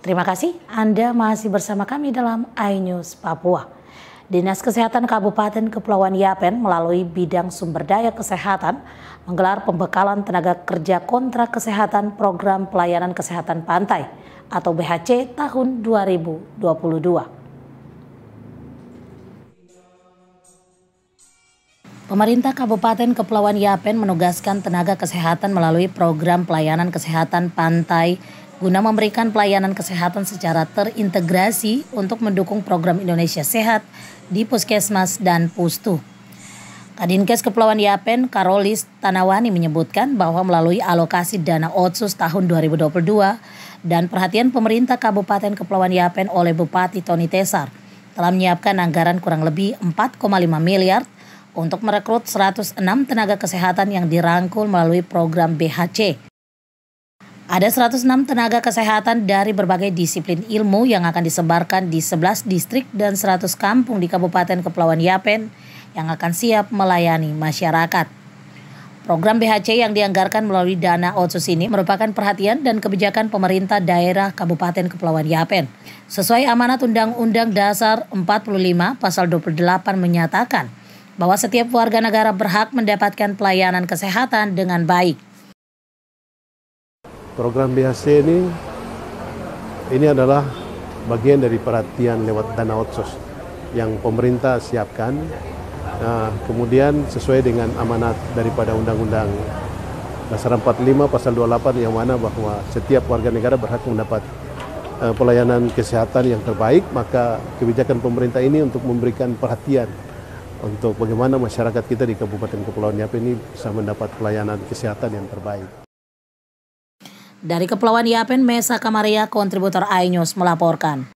Terima kasih Anda masih bersama kami dalam iNews Papua. Dinas Kesehatan Kabupaten Kepulauan Yapen melalui bidang sumber daya kesehatan menggelar pembekalan tenaga kerja kontrak kesehatan program pelayanan kesehatan pantai atau BHC tahun 2022. Pemerintah Kabupaten Kepulauan Yapen menugaskan tenaga kesehatan melalui program pelayanan kesehatan pantai guna memberikan pelayanan kesehatan secara terintegrasi untuk mendukung program Indonesia Sehat di puskesmas dan pustu. Kadinkes Kepulauan Yapen, Karolis Tanawani menyebutkan bahwa melalui alokasi dana Otsus tahun 2022 dan perhatian pemerintah Kabupaten Kepulauan Yapen oleh Bupati Tony Tesar telah menyiapkan anggaran kurang lebih 4,5 miliar untuk merekrut 106 tenaga kesehatan yang dirangkul melalui program BHC ada 106 tenaga kesehatan dari berbagai disiplin ilmu yang akan disebarkan di 11 distrik dan 100 kampung di Kabupaten Kepulauan Yapen yang akan siap melayani masyarakat. Program BHC yang dianggarkan melalui dana otsus ini merupakan perhatian dan kebijakan pemerintah daerah Kabupaten Kepulauan Yapen. Sesuai amanat Undang-Undang Dasar 45 Pasal 28 menyatakan bahwa setiap warga negara berhak mendapatkan pelayanan kesehatan dengan baik. Program BHC ini ini adalah bagian dari perhatian lewat dana otsos yang pemerintah siapkan. Nah, kemudian sesuai dengan amanat daripada Undang-Undang Dasar 45 Pasal 28 yang mana bahwa setiap warga negara berhak mendapat uh, pelayanan kesehatan yang terbaik, maka kebijakan pemerintah ini untuk memberikan perhatian untuk bagaimana masyarakat kita di Kabupaten Kepulauan Yapen ini bisa mendapat pelayanan kesehatan yang terbaik. Dari Kepulauan Yapen, Mesa Kamaria, kontributor iNews melaporkan.